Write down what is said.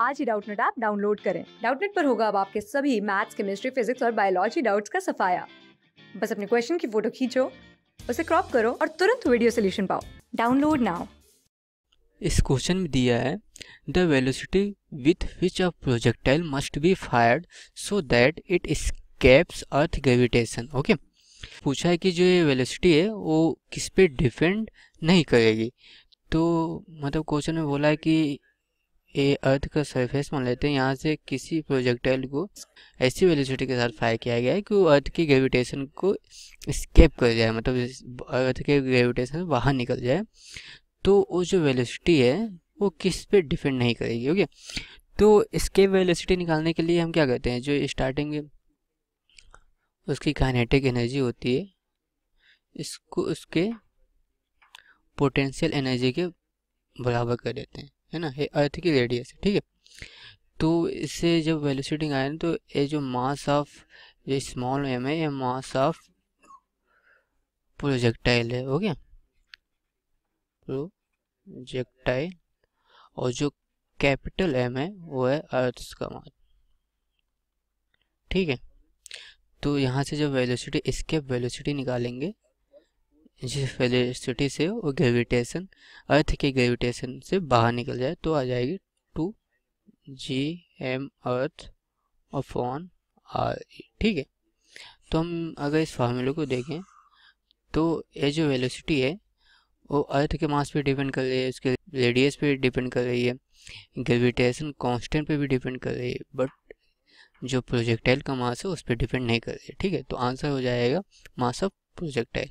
आज ही Doubtnut app download करें डाउटनेट पर होगा अब आपके सभी मैथ्स केमिस्ट्री फिजिक्स और बायोलॉजी डाउट्स का सफाया बस अपने क्वेश्चन की फोटो खींचो उसे क्रॉप करो और तुरंत वीडियो सोल्यूशन पाओ डाउनलोड नाउ इस क्वेश्चन में दिया है the velocity with which a projectile must be fired so that it escapes earth gravitation okay पूछा है कि जो ये वेलोसिटी है वो किस पे डिपेंड नहीं करेगी तो मतलब क्वेश्चन में बोला है कि ए अर्थ का सरफेस मान लेते हैं यहाँ से किसी प्रोजेक्टाइल को ऐसी वेलोसिटी के साथ फायर किया गया है कि वो अर्थ की ग्रेविटेशन को स्केप कर जाए मतलब अर्थ के ग्रेविटेशन बाहर निकल जाए तो वो जो वेलोसिटी है वो किस पे डिपेंड नहीं करेगी ओके तो स्केप वेलोसिटी निकालने के लिए हम क्या करते हैं जो स्टार्टिंग में उसकी काइनेटिक एनर्जी होती है इसको उसके पोटेंशियल एनर्जी के बराबर कर देते हैं है ना अर्थ की रेडियस ठीक है तो इससे जब वेलोसिटी आया ना तो ये जो मास ऑफ जो स्मॉल एम है ये मास ऑफ प्रोजेक्टाइल है ओके प्रोजेक्टाइल और जो कैपिटल एम है वो है अर्थ का मास ठीक है तो यहाँ से जब वेलोसिटी इसके वेलोसिटी निकालेंगे जिस वेलोसिटी से वो ग्रेविटेशन अर्थ के ग्रेविटेशन से बाहर निकल जाए तो आ जाएगी two G M earth upon R ठीक है तो हम अगर इस फार्मूले को देखें तो ये जो वेलोसिटी है वो अर्थ के मास पे डिपेंड कर रही है उसके रेडियस पे डिपेंड कर रही है ग्रेविटेशन कांस्टेंट पे भी डिपेंड कर रही है बट जो प्रोजेक्टाइल का मास है उस पर डिपेंड नहीं कर रही है ठीक है तो आंसर हो जाएगा मास ऑफ प्रोजेक्टाइल